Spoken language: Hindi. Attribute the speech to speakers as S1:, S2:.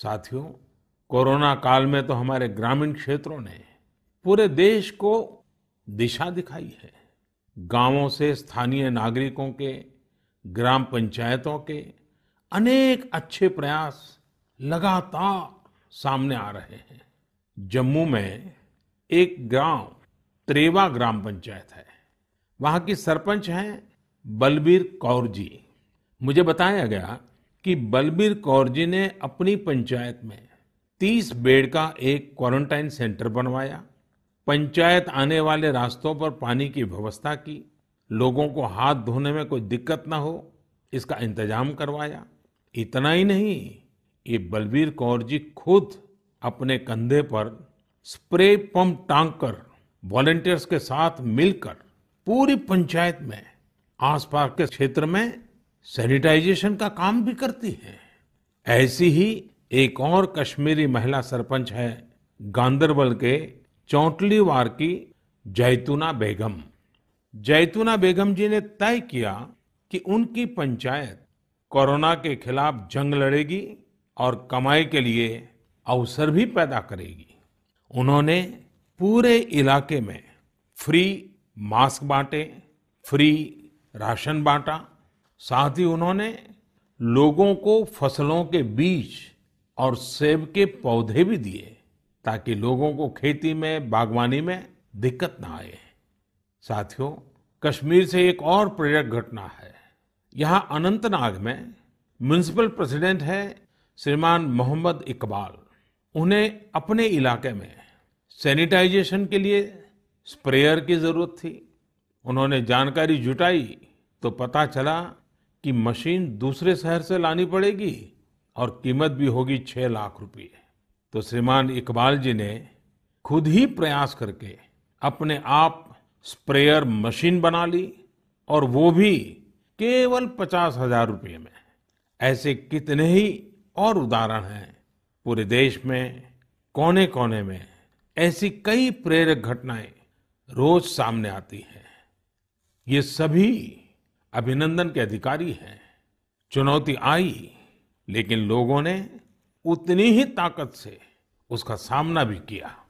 S1: साथियों कोरोना काल में तो हमारे ग्रामीण क्षेत्रों ने पूरे देश को दिशा दिखाई है गांवों से स्थानीय नागरिकों के ग्राम पंचायतों के अनेक अच्छे प्रयास लगातार सामने आ रहे हैं जम्मू में एक ग्राम त्रेवा ग्राम पंचायत है वहां की सरपंच हैं बलबीर कौर जी मुझे बताया गया कि बलबीर कौर जी ने अपनी पंचायत में 30 बेड का एक क्वारंटाइन सेंटर बनवाया पंचायत आने वाले रास्तों पर पानी की व्यवस्था की लोगों को हाथ धोने में कोई दिक्कत ना हो इसका इंतजाम करवाया इतना ही नहीं ये बलबीर कौर जी खुद अपने कंधे पर स्प्रे पंप टांग कर वॉलेंटियर्स के साथ मिलकर पूरी पंचायत में आसपास के क्षेत्र में सैनिटाइजेशन का काम भी करती है ऐसी ही एक और कश्मीरी महिला सरपंच है गांधरबल के वार की जैतुना बेगम जैतुना बेगम जी ने तय किया कि उनकी पंचायत कोरोना के खिलाफ जंग लड़ेगी और कमाई के लिए अवसर भी पैदा करेगी उन्होंने पूरे इलाके में फ्री मास्क बांटे फ्री राशन बांटा साथ ही उन्होंने लोगों को फसलों के बीज और सेब के पौधे भी दिए ताकि लोगों को खेती में बागवानी में दिक्कत ना आए साथियों कश्मीर से एक और प्रेरक घटना है यहाँ अनंतनाग में म्यूनिसिपल प्रेसिडेंट है श्रीमान मोहम्मद इकबाल उन्हें अपने इलाके में सैनिटाइजेशन के लिए स्प्रेयर की जरूरत थी उन्होंने जानकारी जुटाई तो पता चला कि मशीन दूसरे शहर से लानी पड़ेगी और कीमत भी होगी छह लाख रुपए तो श्रीमान इकबाल जी ने खुद ही प्रयास करके अपने आप स्प्रेयर मशीन बना ली और वो भी केवल पचास हजार रुपये में ऐसे कितने ही और उदाहरण हैं पूरे देश में कोने कोने में ऐसी कई प्रेरक घटनाएं रोज सामने आती हैं ये सभी अभिनंदन के अधिकारी हैं चुनौती आई लेकिन लोगों ने उतनी ही ताकत से उसका सामना भी किया